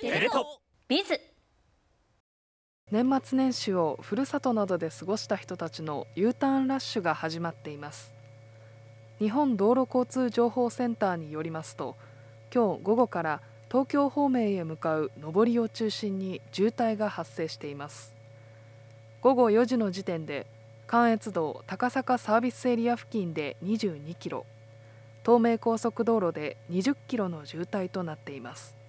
テレトビズ年末年始をふるさとなどで過ごした人たちの U ターンラッシュが始まっています日本道路交通情報センターによりますと今日午後から東京方面へ向かう上りを中心に渋滞が発生しています午後4時の時点で関越道高坂サービスエリア付近で22キロ東名高速道路で20キロの渋滞となっています